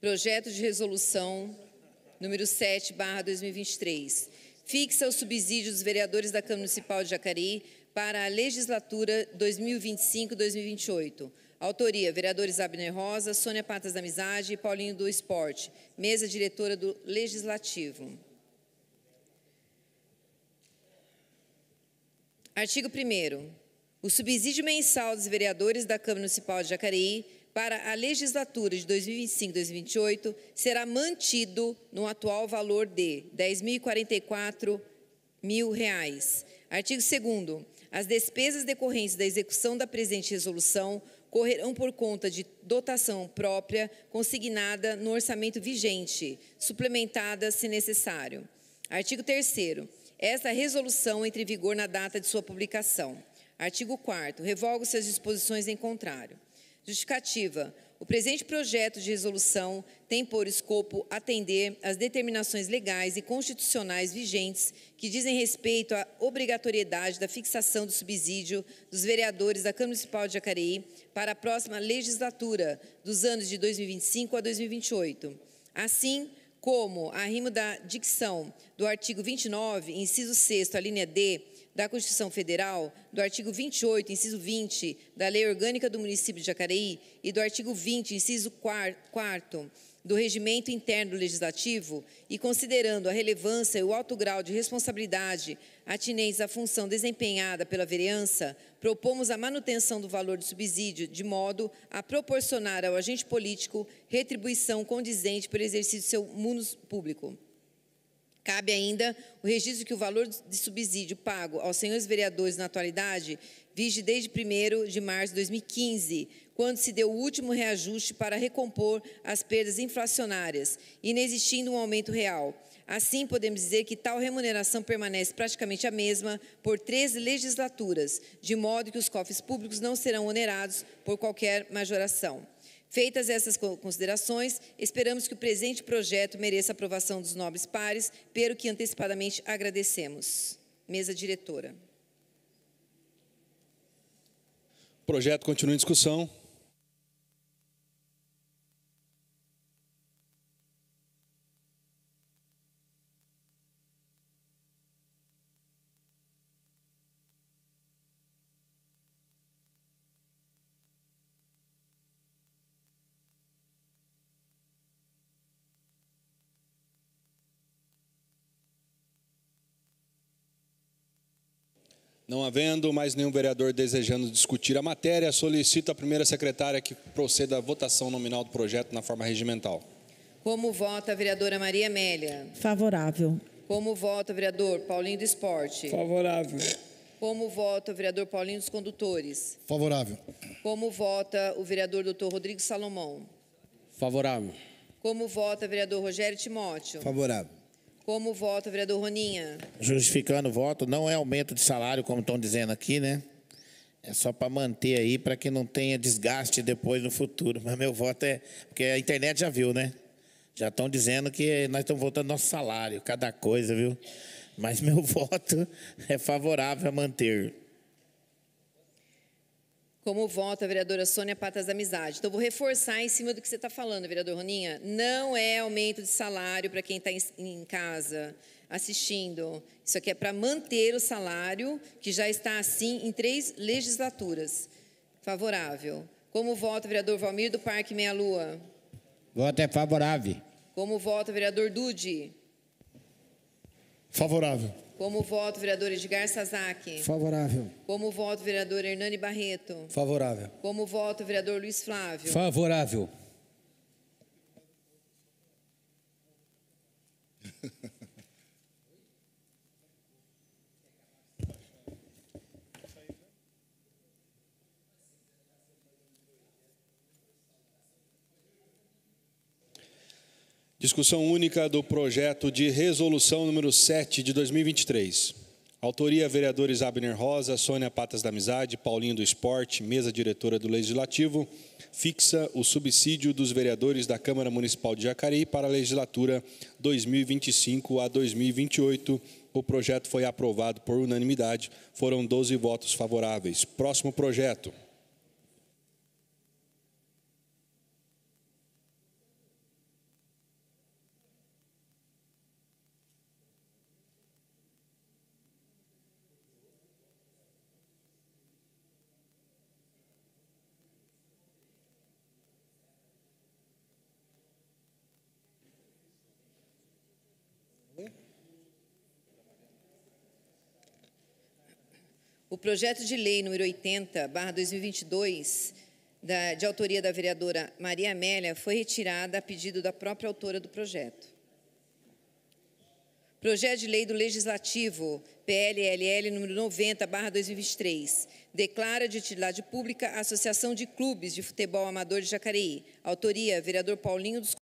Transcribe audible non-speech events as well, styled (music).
Projeto de resolução número 7, barra 2023. Fixa os subsídios dos vereadores da Câmara Municipal de Jacareí para a legislatura 2025-2028. Autoria, vereadores Abner Rosa, Sônia Patas da Amizade e Paulinho do Esporte. Mesa diretora do Legislativo. Artigo 1 O subsídio mensal dos vereadores da Câmara Municipal de Jacareí para a legislatura de 2025-2028 será mantido no atual valor de R$ 10.044 mil. Reais. Artigo 2 As despesas decorrentes da execução da presente resolução correrão por conta de dotação própria consignada no orçamento vigente, suplementada se necessário. Artigo 3 Esta resolução entra em vigor na data de sua publicação. Artigo 4 Revogo se as disposições em contrário. Justificativa. O presente projeto de resolução tem por escopo atender às determinações legais e constitucionais vigentes que dizem respeito à obrigatoriedade da fixação do subsídio dos vereadores da Câmara Municipal de Jacareí para a próxima legislatura, dos anos de 2025 a 2028. Assim, como a rima da dicção do artigo 29, inciso 6, a linha D, da Constituição Federal, do artigo 28, inciso 20, da Lei Orgânica do Município de Jacareí e do artigo 20, inciso 4 do Regimento Interno Legislativo e considerando a relevância e o alto grau de responsabilidade atinentes à função desempenhada pela vereança, propomos a manutenção do valor do subsídio de modo a proporcionar ao agente político retribuição condizente pelo exercício do seu munus público. Cabe ainda o registro que o valor de subsídio pago aos senhores vereadores na atualidade vige desde 1 de março de 2015, quando se deu o último reajuste para recompor as perdas inflacionárias, inexistindo um aumento real. Assim, podemos dizer que tal remuneração permanece praticamente a mesma por três legislaturas, de modo que os cofres públicos não serão onerados por qualquer majoração. Feitas essas considerações, esperamos que o presente projeto mereça a aprovação dos nobres pares, pelo que antecipadamente agradecemos. Mesa diretora. O projeto continua em discussão. Não havendo mais nenhum vereador desejando discutir a matéria, solicito à primeira secretária que proceda à votação nominal do projeto na forma regimental. Como vota a vereadora Maria Amélia? Favorável. Como vota o vereador Paulinho do Esporte? Favorável. Como vota o vereador Paulinho dos Condutores? Favorável. Como vota o vereador doutor Rodrigo Salomão? Favorável. Como vota o vereador Rogério Timóteo? Favorável. Como voto, vereador Roninha? Justificando o voto, não é aumento de salário, como estão dizendo aqui, né? É só para manter aí, para que não tenha desgaste depois no futuro. Mas meu voto é. Porque a internet já viu, né? Já estão dizendo que nós estamos voltando nosso salário, cada coisa, viu? Mas meu (laughs) voto é favorável a manter. Como vota a vereadora Sônia Patas da Amizade. Então, vou reforçar em cima do que você está falando, vereador Roninha. Não é aumento de salário para quem está em casa assistindo. Isso aqui é para manter o salário, que já está assim em três legislaturas. Favorável. Como vota o vereador Valmir do Parque Meia Lua? Voto é favorável. Como vota o vereador Dude? Favorável. Como voto, vereador Edgar Sazak. Favorável. Como voto, vereador Hernani Barreto. Favorável. Como voto, vereador Luiz Flávio. Favorável. Discussão única do projeto de resolução número 7 de 2023. Autoria: vereadores Abner Rosa, Sônia Patas da Amizade, Paulinho do Esporte, mesa diretora do Legislativo, fixa o subsídio dos vereadores da Câmara Municipal de Jacareí para a legislatura 2025 a 2028. O projeto foi aprovado por unanimidade, foram 12 votos favoráveis. Próximo projeto. O projeto de lei número 80/2022 de autoria da vereadora Maria Amélia foi retirada a pedido da própria autora do projeto. Projeto de Lei do Legislativo, PLLL número 90/2023, declara de utilidade pública a Associação de Clubes de Futebol Amador de Jacareí. Autoria: vereador Paulinho dos